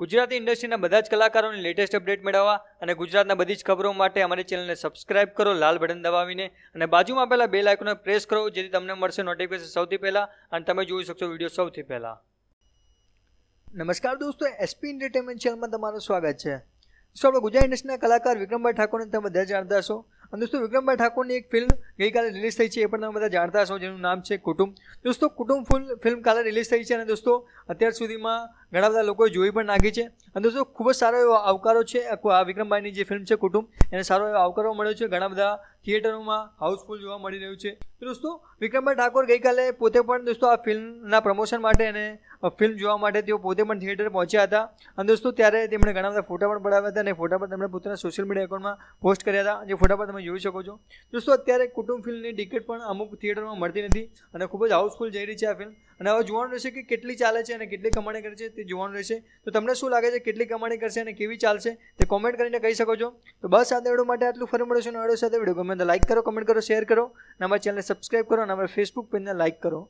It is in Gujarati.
ગુજરાતી ઇન્ડસ્ટ્રીના બધા જ કલાકારોની લેટેસ્ટ અપડેટ મેળવવા અને ગુજરાતના બધી જ ખબરો માટે અમારી ચેનલને સબસ્ક્રાઇબ કરો લાલ બટન દબાવીને અને બાજુમાં પહેલાં બે લાઇકોને પ્રેસ કરો જેથી તમને મળશે નોટિફિકેશન સૌથી પહેલાં અને તમે જોઈ શકશો વિડીયો સૌથી પહેલાં નમસ્કાર દોસ્તો એસપી એન્ટરટેનમેન્ટ ચેનલમાં તમારું સ્વાગત છે સો આપણે ગુજરાત ઇન્ડસ્ટ્રીના કલાકાર વિક્રમભાઈ ઠાકોરને તમે બધા જાણતા હશો અને દોસ્તો વિક્રમભાઈ ઠાકોરની એક ફિલ્મ ગઈકાલે રિલીઝ થઈ છે એ પણ તમે બધા જાણતા છો જેનું નામ છે કુટુંબ દોસ્તો કુટુંબ ફૂલ ફિલ્મ કાલે રિલીઝ થઈ છે અને દોસ્તો અત્યાર સુધીમાં ઘણા બધા લોકોએ જોઈ પણ નાખી છે અને દોસ્તો ખૂબ જ સારો એવો આવકારો છે આ વિક્રમભાઈની જે ફિલ્મ છે કુટુંબ એને સારો એવો આવકારો મળ્યો છે ઘણા બધા થિયેટરોમાં હાઉસફુલ જોવા મળી રહ્યું છે દોસ્તો વિક્રમભાઈ ઠાકોર ગઈકાલે પોતે પણ દોસ્તો આ ફિલ્મના પ્રમોશન માટે અને ફિલ્મ જોવા માટે તેઓ પોતે પણ થિયેટર પહોંચ્યા હતા અને દોસ્તો ત્યારે તેમણે ઘણા બધા ફોટા પણ પડાવ્યા હતા અને ફોટા પર તેમણે પોતાના સોશિયલ મીડિયા એકાઉન્ટમાં પોસ્ટ કર્યા હતા જે ફોટા પર તમે જોઈ શકો છો દોસ્તો અત્યારે કુટુંબ ફિલ્મની ટિકિટ પણ અમુક થિયેટરમાં મળતી નથી અને ખૂબ જ હાઉસફુલ જઈ રહી છે આ ફિલ્મ અને હવે જોવાનું રહેશે કે કેટલી ચાલે છે અને કેટલી કમાણી કરે છે તે જોવાનું રહેશે તો તમને શું લાગે છે કેટલી કમાણી કરશે અને કેવી ચાલશે તે કોમેન્ટ કરીને કહી શકો છો તો બસ આ વિડીયો માટે આટલું ફરી અને વિડીયો સાથે વિડીયો ગમે તો લાઇક કરો કમેન્ટ કરો શેર કરો અને અમારા ચેનલને સબસ્ક્રાઈબ કરો અને અમારા ફેસબુક પેજને લાઇક કરો